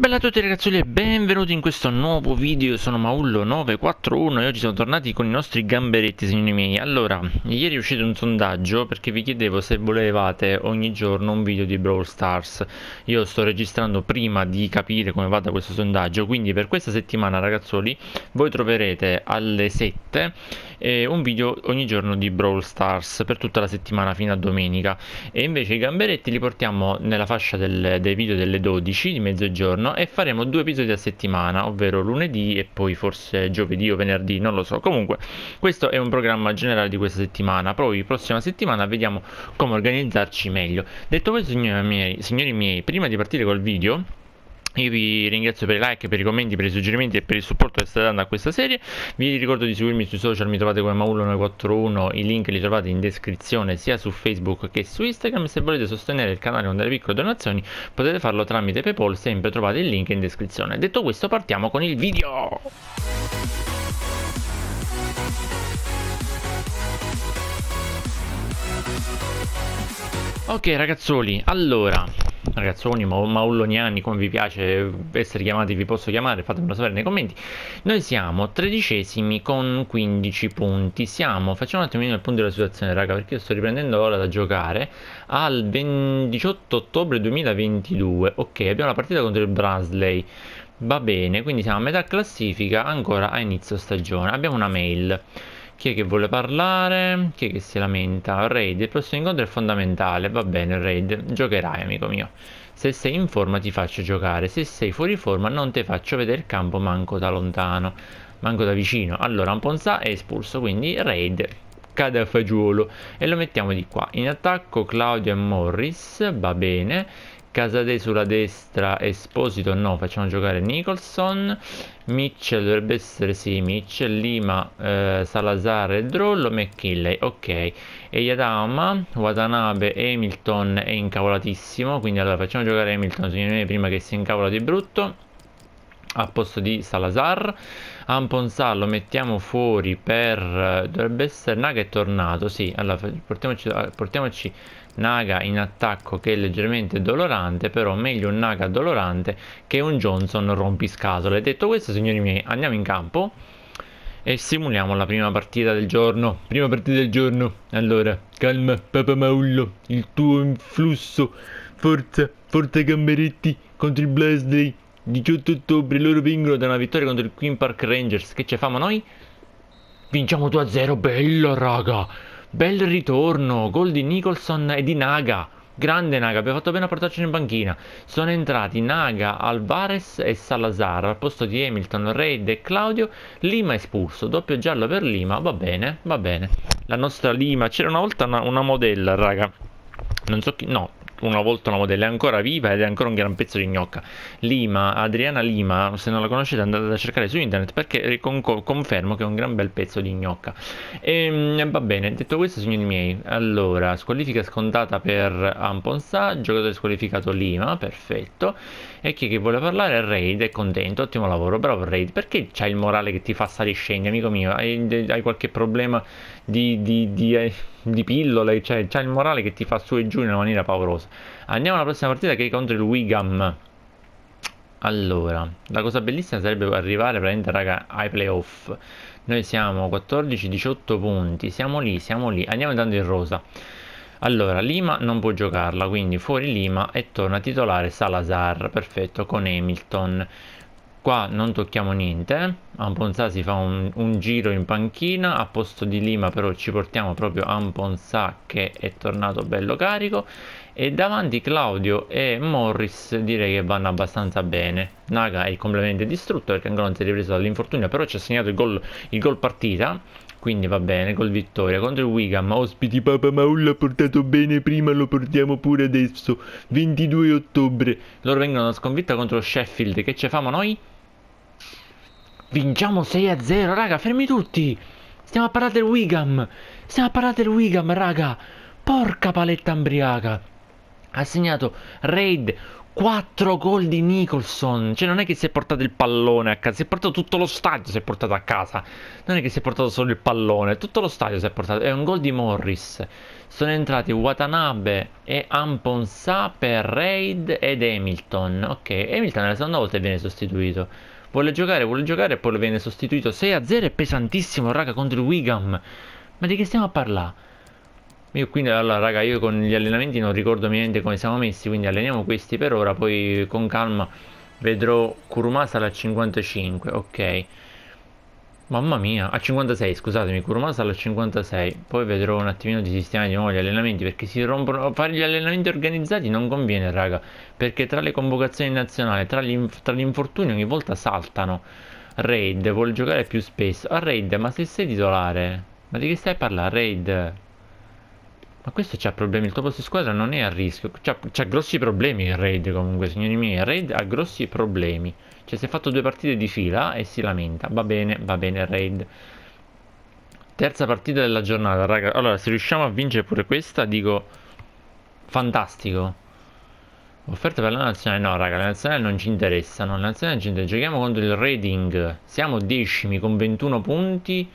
Bella a tutti ragazzuoli e benvenuti in questo nuovo video, sono Maullo941 e oggi siamo tornati con i nostri gamberetti signori miei Allora, ieri è uscito un sondaggio perché vi chiedevo se volevate ogni giorno un video di Brawl Stars Io sto registrando prima di capire come vada questo sondaggio Quindi per questa settimana ragazzuoli voi troverete alle 7 eh, un video ogni giorno di Brawl Stars per tutta la settimana fino a domenica E invece i gamberetti li portiamo nella fascia del, dei video delle 12 di mezzogiorno settimana e faremo due episodi a settimana, ovvero lunedì e poi forse giovedì o venerdì, non lo so. Comunque, questo è un programma generale di questa settimana. Poi, prossima settimana, vediamo come organizzarci meglio. Detto questo, signori miei, signori miei prima di partire col video io vi ringrazio per i like, per i commenti, per i suggerimenti e per il supporto che state dando a questa serie. Vi ricordo di seguirmi sui social, mi trovate come Maullo941, i link li trovate in descrizione sia su Facebook che su Instagram. Se volete sostenere il canale con delle piccole donazioni potete farlo tramite Paypal, sempre trovate il link in descrizione. Detto questo partiamo con il video! Ok ragazzoli, allora ragazzoni, ma- maulloniani, come vi piace essere chiamati, vi posso chiamare, fatemelo sapere nei commenti. Noi siamo tredicesimi con 15 punti. Siamo, facciamo un attimino il punto della situazione, raga, perché io sto riprendendo ora da giocare al 18 ottobre 2022. Ok, abbiamo la partita contro il Brasley. Va bene, quindi siamo a metà classifica, ancora a inizio stagione. Abbiamo una mail. Chi è che vuole parlare? Chi è che si lamenta? Raid, il prossimo incontro è fondamentale, va bene Raid, giocherai amico mio. Se sei in forma ti faccio giocare, se sei fuori forma non ti faccio vedere il campo manco da lontano, manco da vicino. Allora un Ponza è espulso, quindi Raid cade a fagiolo e lo mettiamo di qua. In attacco Claudio e Morris, va bene Casadei sulla destra, Esposito no, facciamo giocare Nicholson, Mitchell dovrebbe essere sì, Mitchell, Lima, eh, Salazar e Drollo, McKinley, ok, e Watanabe, Hamilton è incavolatissimo, quindi allora facciamo giocare Hamilton, secondo me prima che si incavola di brutto, a posto di Salazar Amponsar lo mettiamo fuori per dovrebbe essere Naga è tornato sì allora portiamoci, eh, portiamoci Naga in attacco che è leggermente dolorante però meglio un Naga dolorante che un Johnson rompiscatole detto questo signori miei andiamo in campo e simuliamo la prima partita del giorno prima partita del giorno allora calma Papa Maullo il tuo influsso forza forza gamberetti contro il Blasley 18 ottobre loro vincono da una vittoria contro il Queen Park Rangers. Che ci famo noi? Vinciamo 2-0, bello raga! Bel ritorno, gol di Nicholson e di Naga. Grande Naga, abbiamo fatto bene a portarci in banchina. Sono entrati Naga, Alvarez e Salazar al posto di Hamilton, Reid e Claudio. Lima espulso, doppio giallo per Lima, va bene, va bene. La nostra Lima, c'era una volta una, una modella, raga. Non so chi, no, una volta una modella è ancora viva ed è ancora un gran pezzo di gnocca. Lima, Adriana Lima, se non la conoscete andate a cercare su internet perché con- confermo che è un gran bel pezzo di gnocca. E ehm, va bene, detto questo signori miei, allora, squalifica scontata per Amponsa, giocatore squalificato Lima, perfetto. E chi che vuole parlare? Raid, è contento, ottimo lavoro, bravo Raid. Perché c'hai il morale che ti fa stare scendere, amico mio? Hai, hai qualche problema di, di, di, eh, di pillole, cioè c'ha il morale che ti fa su e giù in una maniera paurosa. Andiamo alla prossima partita che è contro il Wigam. Allora, la cosa bellissima sarebbe arrivare praticamente raga ai playoff. Noi siamo 14-18 punti, siamo lì, siamo lì. Andiamo intanto in rosa. Allora, Lima non può giocarla, quindi fuori Lima e torna titolare Salazar, perfetto, con Hamilton qua non tocchiamo niente Amponsà si fa un, un, giro in panchina a posto di Lima però ci portiamo proprio Amponsà che è tornato bello carico e davanti Claudio e Morris direi che vanno abbastanza bene Naga è completamente distrutto perché ancora non si è ripreso dall'infortunio però ci ha segnato il gol, il gol partita quindi va bene col vittoria contro il Wigan ospiti Papa Maul l'ha portato bene prima lo portiamo pure adesso 22 ottobre loro vengono a sconfitta contro Sheffield che ci famo noi? Vinciamo 6 a 0, raga, fermi tutti. Stiamo a parlare del Wigam. Stiamo a parlare del Wigam, raga. Porca paletta ambriaca. Ha segnato Raid 4 gol di Nicholson. Cioè, non è che si è portato il pallone a casa, si è portato tutto lo stadio. Si è portato a casa. Non è che si è portato solo il pallone, tutto lo stadio si è portato. È un gol di Morris. Sono entrati Watanabe e Amponsa per Raid ed Hamilton. Ok, Hamilton è la seconda volta che viene sostituito. Vuole giocare, vuole giocare e poi lo viene sostituito 6-0 è pesantissimo, raga, contro il Wigam. Ma di che stiamo a parlare? Io quindi, allora, raga, io con gli allenamenti non ricordo niente come siamo messi, quindi alleniamo questi per ora, poi con calma vedrò Kurumasa alla 55, ok. Mamma mia, a 56, scusatemi, Kurumasa a 56. Poi vedrò un attimino di sistemare di nuovo gli allenamenti perché si rompono. Fare gli allenamenti organizzati non conviene, raga. Perché tra le convocazioni nazionali, tra gli, infortuni ogni volta saltano. Raid vuol giocare più spesso. Ah, Raid, ma se sei titolare? Ma di che stai a parlare, Raid? Ma questo c'ha problemi, il tuo posto di squadra non è a rischio. C'ha grossi problemi il raid comunque, signori miei. Il raid ha grossi problemi. Cioè si è fatto due partite di fila e si lamenta. Va bene, va bene il raid. Terza partita della giornata, raga. Allora, se riusciamo a vincere pure questa, dico... Fantastico. Offerta per la nazionale? No, raga, la nazionale non ci interessano. La nazionale non ci interessa. Giochiamo contro il raiding Siamo decimi con 21 punti.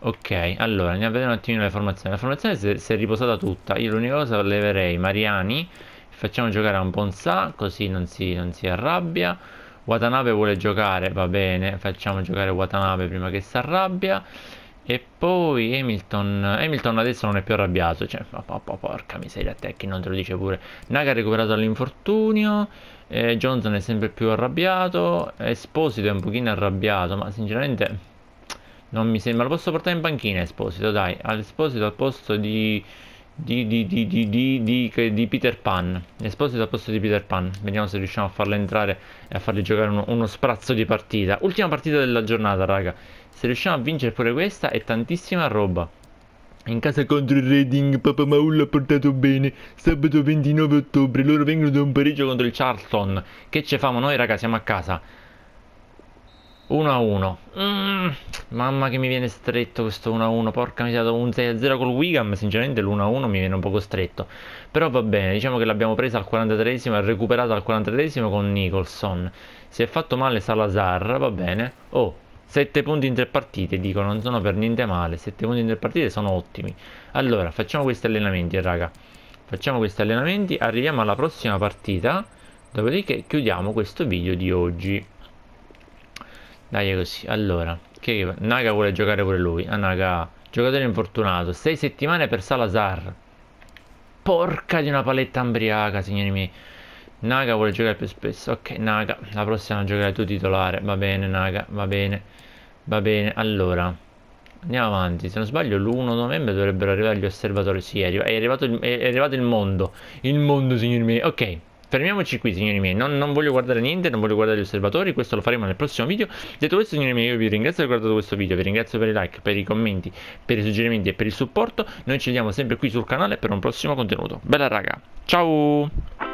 Ok, allora andiamo a vedere un attimino la formazione. La formazione si è, si è riposata tutta. Io l'unica cosa leverei Mariani. Facciamo giocare a un Ponza, così non si, non si arrabbia. Watanabe vuole giocare, va bene. Facciamo giocare Watanabe prima che si arrabbia. E poi Hamilton, Hamilton adesso non è più arrabbiato, cioè, po, po, porca miseria te che non te lo dice pure. Naga ha recuperato l'infortunio. eh, Johnson è sempre più arrabbiato, Esposito è un pochino arrabbiato, ma sinceramente non mi sembra. Lo posso portare in panchina Esposito, dai. All'Esposito al posto di... Di, di, di, di, di, di, di. Peter Pan Esposito al posto di Peter Pan Vediamo se riusciamo a farlo entrare E a fargli giocare uno, uno, sprazzo di partita Ultima partita della giornata raga Se riusciamo a vincere pure questa è tantissima roba in casa contro il Reading, Papa Maul ha portato bene. Sabato 29 ottobre, loro vengono da un pareggio contro il Charlton. Che ci famo noi, raga? Siamo a casa. 1 a 1. Mm, mamma che mi viene stretto questo 1 a 1. Porca miseria, dopo un 6 a 0 col Wigan Sinceramente l'1 a 1 mi viene un poco stretto. Però va bene, diciamo che l'abbiamo presa al 43esimo e recuperata al 43esimo con Nicholson. Si è fatto male Salazar, va bene. Oh, 7 punti in 3 partite, dico, non sono per niente male. 7 punti in 3 partite sono ottimi. Allora, facciamo questi allenamenti, raga. Facciamo questi allenamenti, arriviamo alla prossima partita. Dopodiché chiudiamo questo video di oggi. Dai così. Allora, che Naga vuole giocare pure lui. Ah, Naga, giocatore infortunato. 6 settimane per Salazar. Porca di una paletta ambriaca, signori miei. Naga vuole giocare più spesso. Ok, Naga, la prossima giocare tu titolare. Va bene, Naga, va bene. Va bene, allora. Andiamo avanti, se non sbaglio l'1 novembre dovrebbero arrivare gli osservatori. Sì, è, arrivato il, è arrivato il mondo. Il mondo, signori miei. Ok. Fermiamoci qui signori miei, non, non, voglio guardare niente, non voglio guardare gli osservatori, questo lo faremo nel prossimo video. Detto questo signori miei, io vi ringrazio per aver guardato questo video, vi ringrazio per i like, per i commenti, per i suggerimenti e per il supporto. Noi ci vediamo sempre qui sul canale per un prossimo contenuto. Bella raga, ciao!